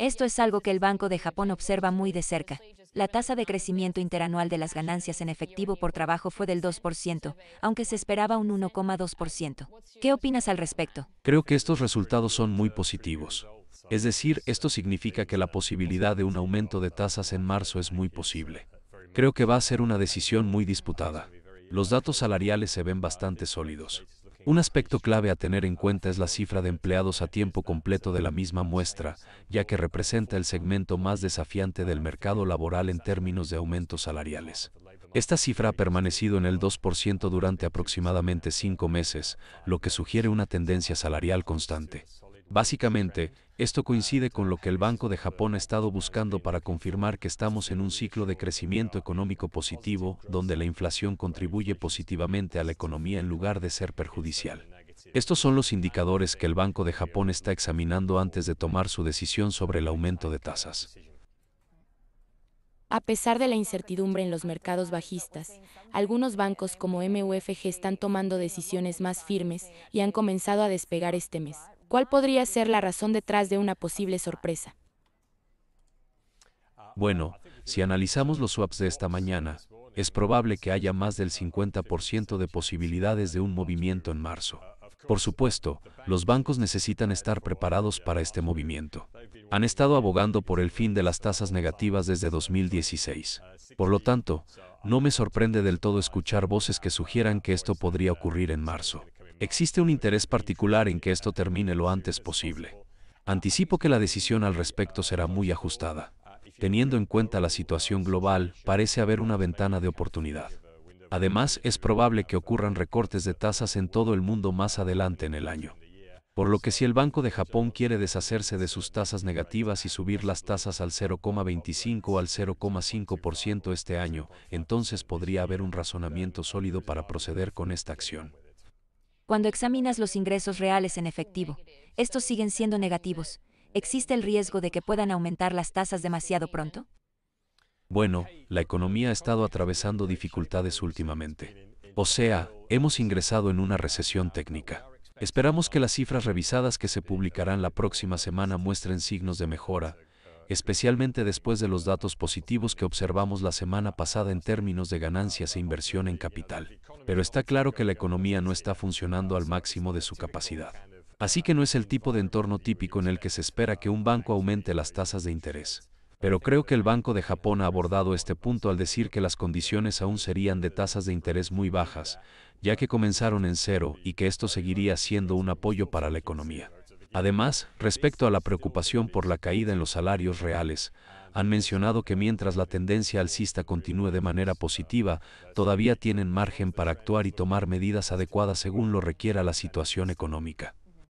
Esto es algo que el Banco de Japón observa muy de cerca. La tasa de crecimiento interanual de las ganancias en efectivo por trabajo fue del 2%, aunque se esperaba un 1,2%. ¿Qué opinas al respecto? Creo que estos resultados son muy positivos. Es decir, esto significa que la posibilidad de un aumento de tasas en marzo es muy posible. Creo que va a ser una decisión muy disputada. Los datos salariales se ven bastante sólidos. Un aspecto clave a tener en cuenta es la cifra de empleados a tiempo completo de la misma muestra, ya que representa el segmento más desafiante del mercado laboral en términos de aumentos salariales. Esta cifra ha permanecido en el 2% durante aproximadamente cinco meses, lo que sugiere una tendencia salarial constante. Básicamente, esto coincide con lo que el Banco de Japón ha estado buscando para confirmar que estamos en un ciclo de crecimiento económico positivo, donde la inflación contribuye positivamente a la economía en lugar de ser perjudicial. Estos son los indicadores que el Banco de Japón está examinando antes de tomar su decisión sobre el aumento de tasas. A pesar de la incertidumbre en los mercados bajistas, algunos bancos como MUFG están tomando decisiones más firmes y han comenzado a despegar este mes. ¿Cuál podría ser la razón detrás de una posible sorpresa? Bueno, si analizamos los swaps de esta mañana, es probable que haya más del 50% de posibilidades de un movimiento en marzo. Por supuesto, los bancos necesitan estar preparados para este movimiento. Han estado abogando por el fin de las tasas negativas desde 2016. Por lo tanto, no me sorprende del todo escuchar voces que sugieran que esto podría ocurrir en marzo. Existe un interés particular en que esto termine lo antes posible. Anticipo que la decisión al respecto será muy ajustada. Teniendo en cuenta la situación global, parece haber una ventana de oportunidad. Además, es probable que ocurran recortes de tasas en todo el mundo más adelante en el año. Por lo que si el Banco de Japón quiere deshacerse de sus tasas negativas y subir las tasas al 0,25 o al 0,5% este año, entonces podría haber un razonamiento sólido para proceder con esta acción. Cuando examinas los ingresos reales en efectivo, estos siguen siendo negativos. ¿Existe el riesgo de que puedan aumentar las tasas demasiado pronto? Bueno, la economía ha estado atravesando dificultades últimamente. O sea, hemos ingresado en una recesión técnica. Esperamos que las cifras revisadas que se publicarán la próxima semana muestren signos de mejora, especialmente después de los datos positivos que observamos la semana pasada en términos de ganancias e inversión en capital. Pero está claro que la economía no está funcionando al máximo de su capacidad. Así que no es el tipo de entorno típico en el que se espera que un banco aumente las tasas de interés. Pero creo que el Banco de Japón ha abordado este punto al decir que las condiciones aún serían de tasas de interés muy bajas, ya que comenzaron en cero y que esto seguiría siendo un apoyo para la economía. Además, respecto a la preocupación por la caída en los salarios reales, han mencionado que mientras la tendencia alcista continúe de manera positiva, todavía tienen margen para actuar y tomar medidas adecuadas según lo requiera la situación económica.